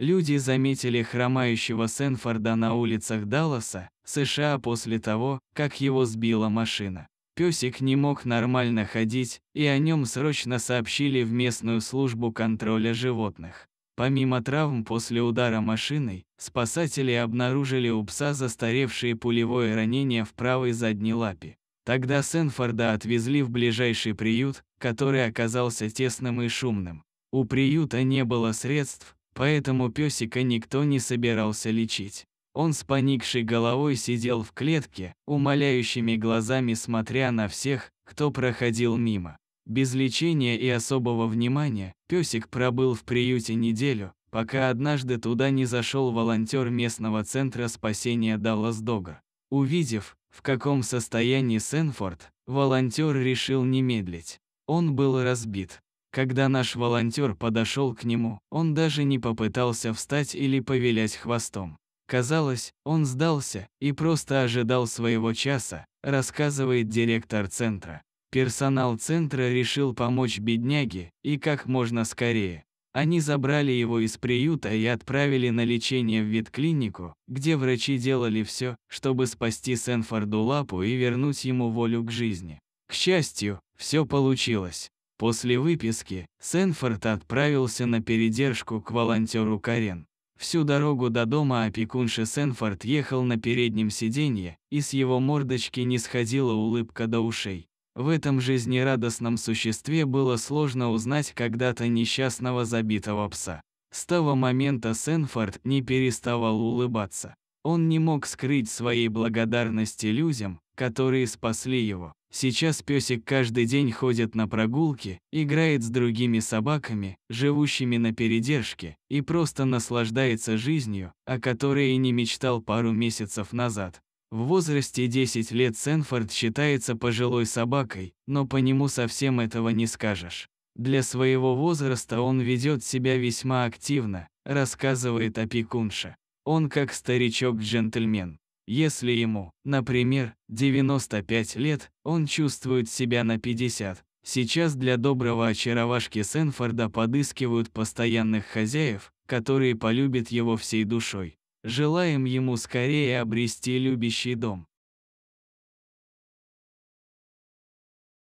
Люди заметили хромающего Сенфорда на улицах Далласа, США после того, как его сбила машина. Песик не мог нормально ходить, и о нем срочно сообщили в местную службу контроля животных. Помимо травм после удара машиной, спасатели обнаружили у пса застаревшие пулевое ранение в правой задней лапе. Тогда Сенфорда отвезли в ближайший приют, который оказался тесным и шумным. У приюта не было средств, поэтому песика никто не собирался лечить. Он с поникшей головой сидел в клетке, умоляющими глазами смотря на всех, кто проходил мимо. Без лечения и особого внимания песик пробыл в приюте неделю, пока однажды туда не зашел волонтер местного центра спасения Даллас Дога. Увидев, в каком состоянии Сенфорд, волонтер решил не медлить. Он был разбит, когда наш волонтер подошел к нему, он даже не попытался встать или повелять хвостом. Казалось, он сдался и просто ожидал своего часа, рассказывает директор центра. Персонал центра решил помочь бедняге и как можно скорее. Они забрали его из приюта и отправили на лечение в ветклинику, где врачи делали все, чтобы спасти Сенфорду лапу и вернуть ему волю к жизни. К счастью, все получилось. После выписки Сенфорд отправился на передержку к волонтеру Карен. Всю дорогу до дома опекунши Сенфорд ехал на переднем сиденье, и с его мордочки не сходила улыбка до ушей. В этом жизнерадостном существе было сложно узнать когда-то несчастного забитого пса. С того момента Сенфорд не переставал улыбаться. Он не мог скрыть своей благодарности людям, которые спасли его. Сейчас песик каждый день ходит на прогулки, играет с другими собаками, живущими на передержке, и просто наслаждается жизнью, о которой и не мечтал пару месяцев назад. В возрасте 10 лет Сенфорд считается пожилой собакой, но по нему совсем этого не скажешь. Для своего возраста он ведет себя весьма активно, рассказывает опекунша. Он как старичок-джентльмен. Если ему, например, 95 лет, он чувствует себя на 50. Сейчас для доброго очаровашки Сенфорда подыскивают постоянных хозяев, которые полюбят его всей душой. Желаем ему скорее обрести любящий дом.